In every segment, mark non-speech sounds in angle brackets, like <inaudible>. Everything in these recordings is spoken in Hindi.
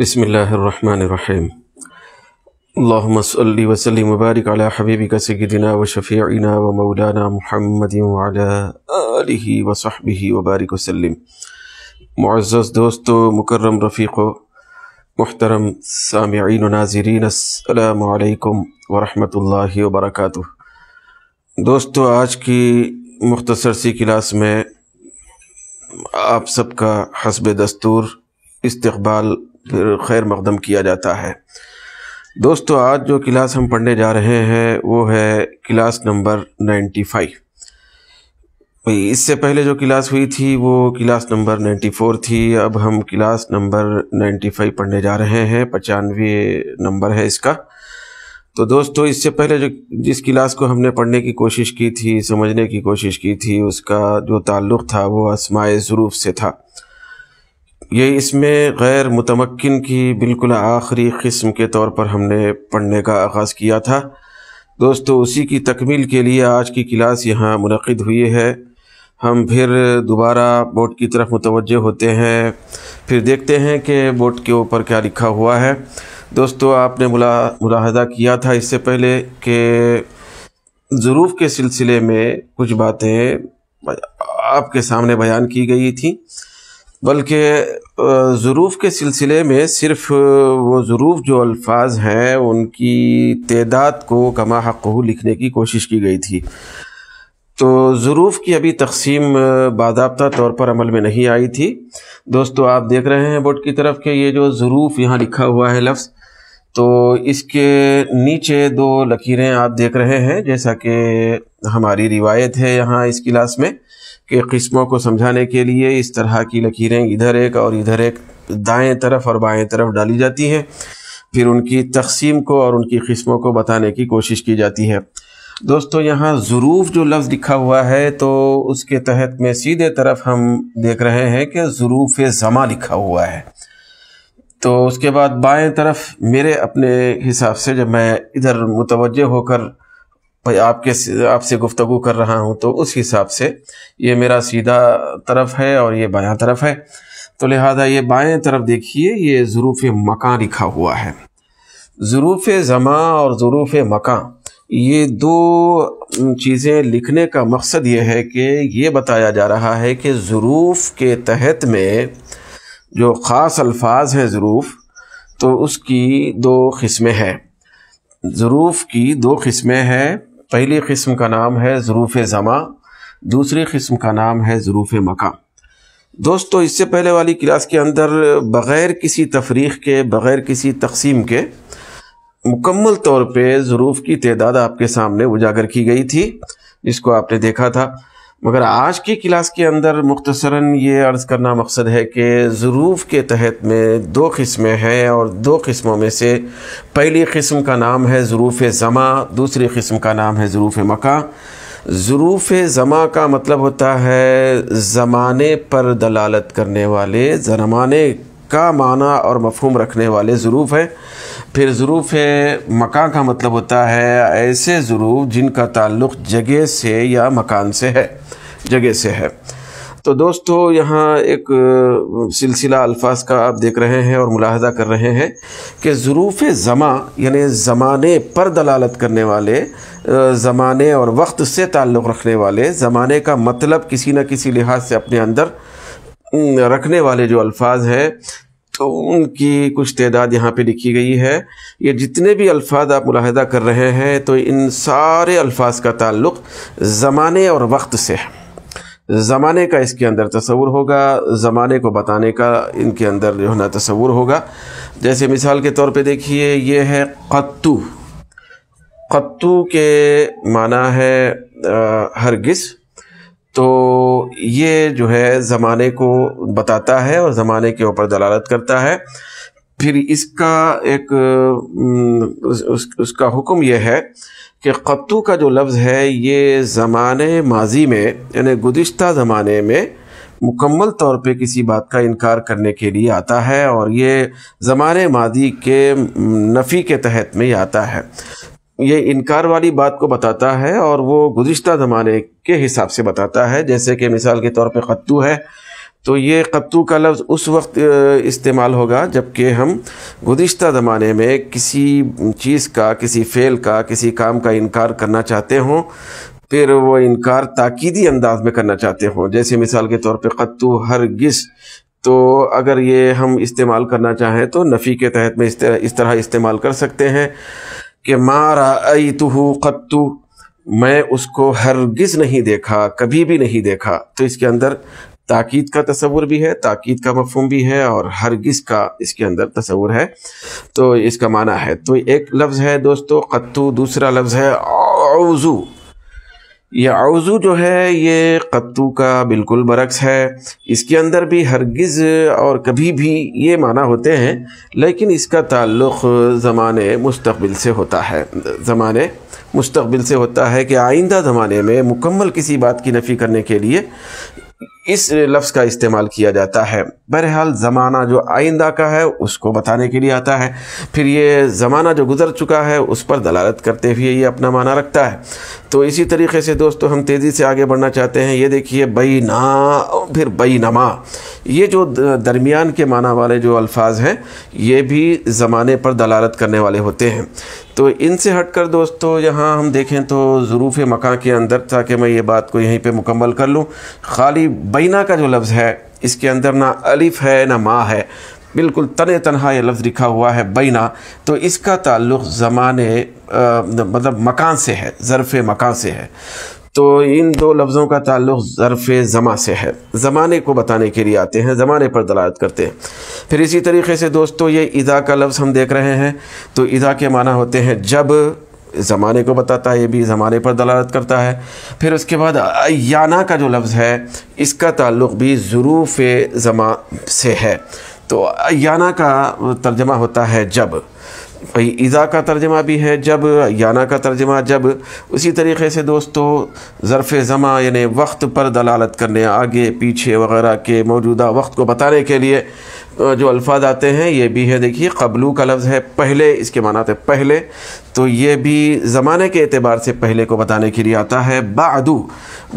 बसमीम अल्लाम वसलम मुबारक अला हबीबिक सगिदिना व शफ़ीना व मौलाना महमद वसहबी वबारक वसलम मुआज़ दोस्तों मुकर्रम रफ़ीक़ो मोहतरम सामीन नाजरीन अल्लाम वरहमल वबरक दोस्तों आज की मुख्तसर सी क्लास में आप सबका हसब दस्तूर इस्तबाल खैर मकदम किया जाता है दोस्तों आज जो क्लास हम पढ़ने जा रहे हैं वो है क्लास नंबर नाइन्टी फाइव भाई इससे पहले जो क्लास हुई थी वो क्लास नंबर नाइन्टी फोर थी अब हम क्लास नंबर नाइन्टी फाइव पढ़ने जा रहे हैं पचानवे नंबर है इसका तो दोस्तों इससे पहले जो जिस क्लास को हमने पढ़ने की कोशिश की थी समझने की कोशिश की थी उसका जो ताल्लुक़ था वो आसमाय ज़रूफ से था ये इसमें गैर मुतमक्न की बिल्कुल आखिरी किस्म के तौर पर हमने पढ़ने का आगाज़ किया था दोस्तों उसी की तकमील के लिए आज की क्लास यहाँ मुनद हुई है हम फिर दोबारा बोर्ड की तरफ मुतवज होते हैं फिर देखते हैं कि बोर्ड के ऊपर क्या लिखा हुआ है दोस्तों आपने मुला मुलाहदा किया था इससे पहले कि ज़रूफ़ के सिलसिले में कुछ बातें आपके सामने बयान की गई थी बल्कि ज़रूफ़ के सिलसिले में सिर्फ वो ज़रूफ़ जो अल्फाज हैं उनकी तदाद को कमा हक़ लिखने की कोशिश की गई थी तो ज़रूफ़ की अभी तकसीम बाबा तौर पर अमल में नहीं आई थी दोस्तों आप देख रहे हैं बोर्ड की तरफ के ये जो ज़रूफ़ यहाँ लिखा हुआ है लफ्ज़ तो इसके नीचे दो लकीरें आप देख रहे हैं जैसा कि हमारी रिवायत है यहाँ इस क्लास में के किस्मों को समझाने के लिए इस तरह की लकीरें इधर एक और इधर एक दाएं तरफ और बाएं तरफ डाली जाती हैं फिर उनकी तकसीम को और उनकी किस्मों को बताने की कोशिश की जाती है दोस्तों यहाँ ज़रूफ़ जो लफ्ज़ लिखा हुआ है तो उसके तहत में सीधे तरफ हम देख रहे हैं कि ज़रूफ़ ज़मा लिखा हुआ है तो उसके बाद बाएं तरफ मेरे अपने हिसाब से जब मैं इधर मुतवजह होकर भाई आपके आपसे गुफ्तगु कर रहा हूँ तो उस हिसाब से ये मेरा सीधा तरफ है और ये बायां तरफ है तो लिहाजा ये बाएं तरफ देखिए ये ज़रूफ़ मकान लिखा हुआ है ज़रूफ़ ज़मा और ज़रूफ़ मकान ये दो चीज़ें लिखने का मकसद ये है कि ये बताया जा रहा है कि ज़रूफ़ के तहत में जो ख़ास अल्फाज हैं ज़रूफ़ तो उसकी दो किस्में हैं ज़रूफ़ की दो किस्में हैं पहली कस्म का नाम है जरूफ़ ज़मा दूसरी कस्म का नाम है ज़रूफ़ मका दोस्तों इससे पहले वाली क्लास के अंदर बग़ैर किसी तफरीक़ के बग़ैर किसी तकसीम के मुकम्मल तौर पे ज़रूफ़ की तदाद आपके सामने उजागर की गई थी जिसको आपने देखा था मगर आज की क्लास के अंदर मुख्तसरा ये अर्ज़ करना मकसद है कि ज़रूफ़ के तहत में दो किस्में हैं और दो किस्मों में से पहली किस्म का नाम है ज़रूफ़ ज़मा दूसरी किस्म का नाम है ज़रूफ़ मका ज़रूफ़ ज़मा का मतलब होता है ज़माने पर दलालत करने वाले ज़माने का माना और मफहम रखने वाले ज़रूफ़ है फिर ज़रूफ़ मकान का मतलब होता है ऐसे ज़रूफ़ जिनका ताल्लुक़ जगह से या मकान से है जगह से है तो दोस्तों यहाँ एक सिलसिला अल्फाज का आप देख रहे हैं और मुलाहदा कर रहे हैं कि ज़रूफ़ ज़मा यानि ज़माने पर दलालत करने वाले ज़माने और वक्त से ताल्लुक़ रखने वाले ज़माने का मतलब किसी न किसी लिहाज से अपने अंदर रखने वाले जो अल्फाज हैं तो उनकी कुछ तादाद यहाँ पे लिखी गई है ये जितने भी अल्फाज आप मुलाहदा कर रहे हैं तो इन सारे अल्फाज का ताल्लुक ज़माने और वक्त से है ज़माने का इसके अंदर तस्वूर होगा ज़माने को बताने का इनके अंदर जो है ना तस्वूर होगा जैसे मिसाल के तौर पे देखिए ये है कत्तू कत्तू के माना है हरगिज़ तो ये जो है ज़माने को बताता है और ज़माने के ऊपर दलालत करता है फिर इसका एक उस, उसका हुक्म यह है कि कत्तू का जो लफ्ज़ है ये ज़माने माजी में यानी गुज्त ज़माने में मुकम्मल तौर पे किसी बात का इनकार करने के लिए आता है और ये ज़माने माजी के नफ़ी के तहत में आता है ये इनकार वाली बात को बताता है और वो गुजशत ज़माने के हिसाब से बताता है जैसे कि मिसाल के तौर पर कत्तू है तो ये कत्तू का लफ्ज़ उस वक्त इस्तेमाल होगा जबकि हम गुज्त ज़माने में किसी चीज़ का किसी फ़ेल का किसी काम का इनकार करना चाहते हों फिर वो इनकार ताकीदी अंदाज में करना चाहते हों जैसे मिसाल के तौर पर कत्तू हर गिस तो अगर ये हम इस्तेमाल करना चाहें तो नफ़ी के तहत में इस तरह इस्तेमाल कर सकते हैं कि मारा आई तुहू कत्तू मैं उसको हरगिज़ नहीं देखा कभी भी नहीं देखा तो इसके अंदर ताकीद का तस्वुर भी है ताकीद का मफहम भी है और हरगिज़ का इसके अंदर तस्वुर है तो इसका माना है तो एक लफ्ज़ है दोस्तों कत्तू दूसरा लफ्ज़ है औज़ू यह आउज़ू जो है ये कत्तू का बिल्कुल बरक्स है इसके अंदर भी हरगिज़ और कभी भी ये माना होते हैं लेकिन इसका ताल्लुक़ जमाने मुस्तबिल से होता है ज़माने मुस्तबिल से होता है कि आइंदा ज़माने में मुकम्मल किसी बात की नफ़ी करने के लिए इस लफ्ज़ का इस्तेमाल किया जाता है बहरहाल ज़माना जो आइंदा का है उसको बताने के लिए आता है फिर ये ज़माना जो गुज़र चुका है उस पर दलालत करते हुए ये अपना माना रखता है तो इसी तरीके से दोस्तों हम तेज़ी से आगे बढ़ना चाहते हैं ये देखिए बई ना फिर बई नमा ये जो दरमियान के माना वाले जो अल्फाज हैं ये भी ज़माने पर दलालत करने वाले होते हैं तो इनसे हट कर दोस्तों यहाँ हम देखें तो ज़रूफ़ मकान के अंदर ताकि मैं ये बात को यहीं पे मुकम्मल कर लूँ खाली बैना का जो लफ्ज़ है इसके अंदर ना अलिफ़ है ना माँ है बिल्कुल तन तनहा यह लफ्ज़ लिखा हुआ है बैना तो इसका ताल्लुक़ ज़माने मतलब मकान से है ज़रफ़ मकान से है तो इन दो लफ्ज़ों का ताल्लुक ज़रफ़ ज़मा से है ज़माने को बताने के लिए आते हैं ज़माने पर दलालत करते हैं फिर इसी तरीके से दोस्तों ये इदा का लफ्ज़ हम देख रहे हैं तो इदा के माना होते हैं जब ज़माने को बताता है ये भी ज़माने पर दलालत करता है फिर उसके बाद याना का जो लफ्ज़ है इसका ताल्लुक भी ज़रूफ़ ज़मा से है तो याना का तर्जमा होता है जब भाई ईज़ा का तर्जमा भी है जब याना का तर्जमा जब उसी तरीके से दोस्तों ज़रफ़ ज़मा यानी वक्त पर दलालत करने आगे पीछे वगैरह के मौजूदा वक्त को बताने के लिए जो अल्फाज आते हैं ये भी है देखिए कबलू का लफ्ज़ है पहले इसके माना आते पहले तो ये भी ज़माने के अतबार से पहले को बताने के लिए आता है बादू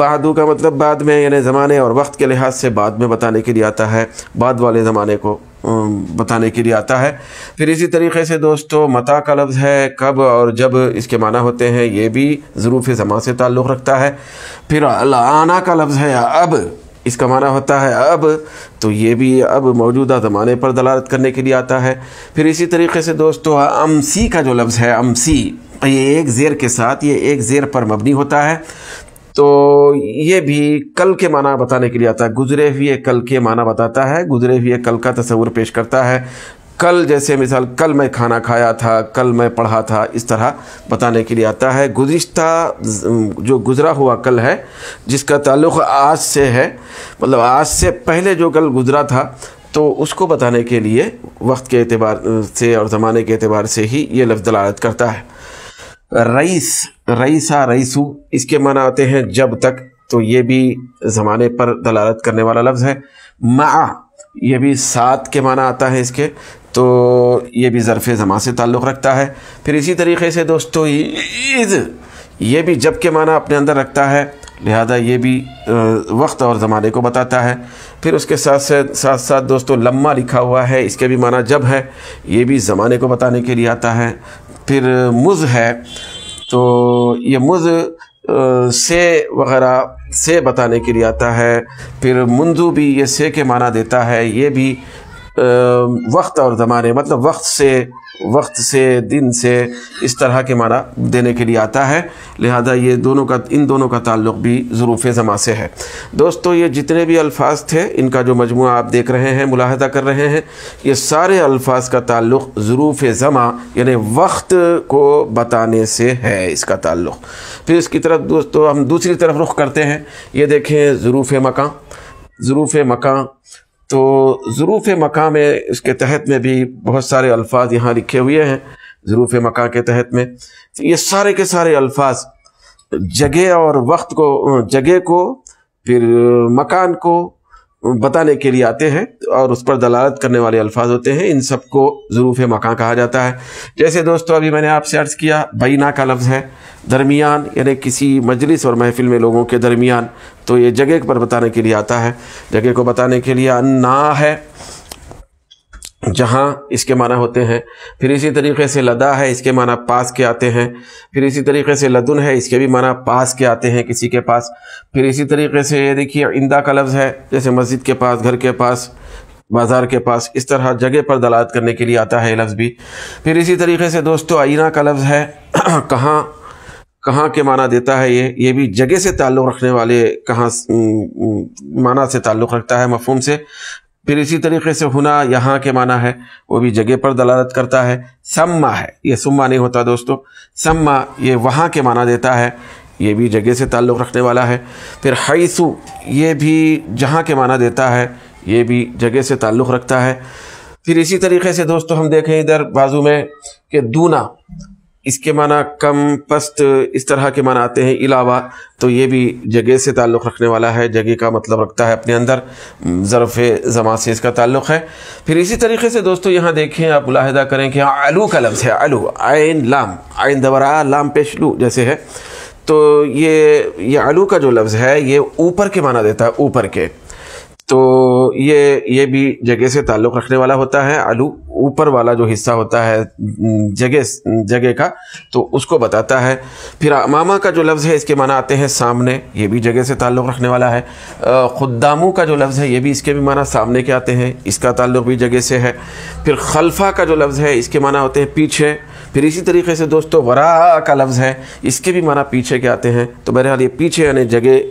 बादू का मतलब बाद में यानी ज़माने और वक्त के लिहाज से बाद में बताने के लिए आता है बाद वाले ज़माने को बताने के लिए आता है फिर इसी तरीके से दोस्तों मता का लफ्ज़ है कब और जब इसके माना होते हैं ये भी ज़रूफ़ ज़मा से ताल्लुक़ रखता है फिर आना का लफ्ज़ है अब इसका माना होता है अब तो ये भी अब मौजूदा ज़माने पर दलालत करने के लिए आता है फिर इसी तरीके से दोस्तों अमसी का जो लफ्ज़ है अमसी ये एक ज़ेर के साथ ये एक ज़ेर पर मबनी होता है तो ये भी कल के माना बताने के लिए आता है गुजरे हुए कल के माना बताता है गुजरे हुए कल का तस्वूर पेश करता है कल जैसे मिसाल कल मैं खाना खाया था कल मैं पढ़ा था इस तरह बताने के लिए आता है गुज्त जो गुज़रा हुआ कल है जिसका ताल्लुक़ आज से है मतलब आज से पहले जो कल गुज़रा था तो उसको बताने के लिए वक्त के अतबार से और ज़माने के अतबार से ही ये लफ्ज़ दलालत करता है रईस रईसा रईसू इसके माना आते हैं जब तक तो ये भी ज़माने पर दलालत करने वाला लफ्ज़ है मा ये भी सात के माना आता है इसके तो ये भी ज़रफ़ ज़मा से ताल्लुक़ रखता है फिर इसी तरीके से दोस्तों ईद ये भी जब के माना अपने अंदर रखता है लिहाजा ये भी वक्त और ज़माने को बताता है फिर उसके साथ से साथ साथ दोस्तों लम्मा लिखा हुआ है इसके भी माना जब है ये भी ज़माने को बताने के लिए आता है फिर मुज है तो ये मुज से वगैरह से बताने के लिए आता है फिर मुंजू भी ये से के माना देता है ये भी वक्त और ज़माने मतलब वक्त से वक्त से दिन से इस तरह के माना देने के लिए आता है लिहाजा ये दोनों का इन दोनों का ताल्लुक भी ज़रूफ़ ज़मा से है दोस्तों ये जितने भी अल्फाज थे इनका जो मजमू आप देख रहे हैं मुलाहदा कर रहे हैं ये सारे अल्फाज का ताल्लुक ज़रूफ़ ज़मा यानी वक्त को बताने से है इसका ताल्लुक फिर इसकी तरफ दोस्तों हम दूसरी तरफ रुख करते हैं ये देखें ज़रूफ़ मकान ज़रूफ़ मकान तो ज़रूफ़ मका में इसके तहत में भी बहुत सारे अल्फाज यहाँ लिखे हुए हैं ज़रूफ़ मका के तहत में तो ये सारे के सारे अल्फाज जगह और वक्त को जगह को फिर मकान को बताने के लिए आते हैं और उस पर दलालत करने वाले अल्फाज होते हैं इन सबको ज़रूफ़ मकान कहा जाता है जैसे दोस्तों अभी मैंने आपसे अर्ज़ किया बीना का लफ्ज़ है दरमियान यानी किसी मजलिस और महफिल में लोगों के दरमियान तो ये जगह पर बताने के लिए आता है जगह को बताने के लिए अन्ना है जहाँ इसके माना होते हैं फिर इसी तरीके से लदा है इसके माना पास के आते हैं फिर इसी तरीके से लदुन है इसके भी माना पास के आते हैं किसी के पास फिर इसी तरीके से ये देखिए इंदा का लफ्ज़ है जैसे मस्जिद के पास घर के पास बाज़ार के पास इस तरह जगह पर दलालत करने के लिए आता है लफ्ज़ भी फिर इसी तरीके से दोस्तों आइना का लफ्ज़ है <clears throat> कहाँ कहाँ के माना देता है ये ये भी जगह से ताल्लुक़ रखने वाले कहाँ माना से ताल्लुक़ रखता है मफहम से फिर इसी तरीके से हुना यहाँ के माना है वो भी जगह पर दलालत करता है सम्मा है ये सुम्मा नहीं होता दोस्तों सम्मा ये वहाँ के माना देता है ये भी जगह से ताल्लुक़ रखने वाला है फिर हईसु ये भी जहाँ के माना देता है ये भी जगह से ताल्लुक़ रखता है फिर इसी तरीके से दोस्तों हम देखें इधर बाजू में कि दूना इसके माना कम पस्त इस तरह के माना आते हैं इलावा तो ये भी जगह से ताल्लुक़ रखने वाला है जगह का मतलब रखता है अपने अंदर ज़रफ़ जमा से इसका ताल्लुक़ है फिर इसी तरीके से दोस्तों यहाँ देखें आप मुलाहदा करें कि आलू का लफ्ज़ है आलू आयन लाम आयन दबरा लाम पेशलू जैसे है तो ये ये आलू का जो लफ्ज़ है ये ऊपर के माना देता है ऊपर के तो ये ये भी जगह से ताल्लुक़ रखने वाला होता है आलू ऊपर वाला जो हिस्सा होता है जगह जगह का तो उसको बताता है फिर मामा का जो लफ्ज़ है इसके माना आते हैं सामने ये भी जगह से ताल्लुक़ रखने वाला है ख़ुदामू का जो लफ्ज़ है ये भी इसके भी माना सामने के आते हैं इसका ताल्लुक़ भी जगह से है फिर खलफा का जो लफ्ज़ है इसके माना होते हैं पीछे फिर इसी तरीके से दोस्तों वरा का लफ्ज़ है इसके भी माना पीछे के आते हैं तो बहरहाल ये पीछे यानी जगह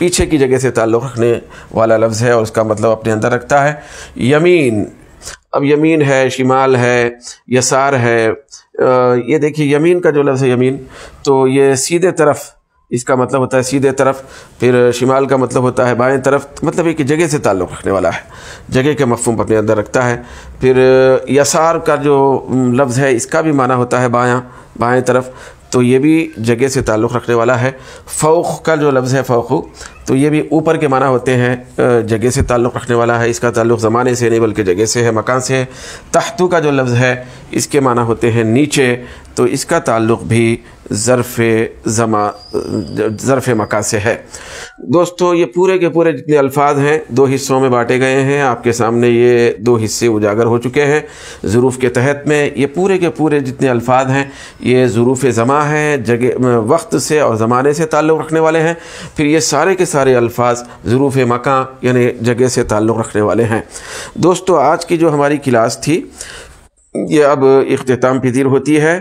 पीछे की जगह से ताल्लुक़ रखने वाला लफ्ज़ है और उसका मतलब अपने अंदर रखता है यमीन अब यमीन है शिमाल है यसार है ये देखिए यमीन का जो लफ्ज़ है यमीन तो ये सीधे तरफ इसका मतलब होता है सीधे तरफ फिर शिमाल का मतलब होता है बाएं तरफ मतलब एक जगह से ताल्लुक़ रखने वाला है जगह के मफहम अपने अंदर रखता है फिर यसार का जो लफ्ज़ है इसका भी माना होता है बायां बाएं तरफ तो ये भी जगह से ताल्लुक़ रखने वाला है फ़ौक़ का जो लफ्ज़ है फ़ौक़ तो ये भी ऊपर के माना होते हैं जगह से ताल्लुक़ रखने वाला है इसका ताल्लुक़ ज़माने से नहीं बल्कि जगह से है मकान से है तहतू का जो लफ्ज़ है इसके माना होते हैं नीचे तो इसका ताल्लुक़ भी ज़रफ़ जमा ज़रफ़ मका से है दोस्तों ये पूरे के पूरे जितने अल्फाज हैं दो हिस्सों में बांटे गए हैं आपके सामने ये दो हिस्से उजागर हो चुके हैं ज़रूफ़ के तहत में ये पूरे के पूरे जितने अल्फाज हैं ये ज़रूफ़ ज़मा हैं जगह वक्त से और ज़माने से ताल्लुक़ रखने वाले हैं फिर ये सारे के सारे सारे अल्फाज ज़रूफ़ मकान यानी जगह से ताल्लुक़ रखने वाले हैं दोस्तों आज की जो हमारी क्लास थी ये अब अख्ताम पदीर होती है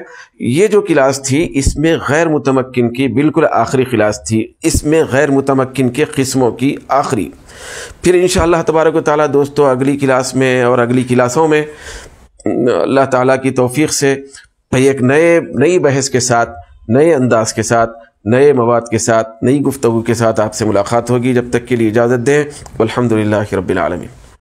ये जो क्लास थी इसमें गैर मतमक्न की बिल्कुल आखिरी क्लास थी इसमें गैर मतमक्न के कस्मों की आखिरी फिर इन तबारक ताली दोस्तों अगली क्लास में और अगली क्लासों में अल्लाह ताली की तोफ़ी से एक नए नई बहस के साथ नए अंदाज के साथ नए मवाद के साथ नई गुफ्तु के साथ आपसे मुलाकात होगी जब तक के लिए इजाज़त दें अलहमदिल्ला रबालमी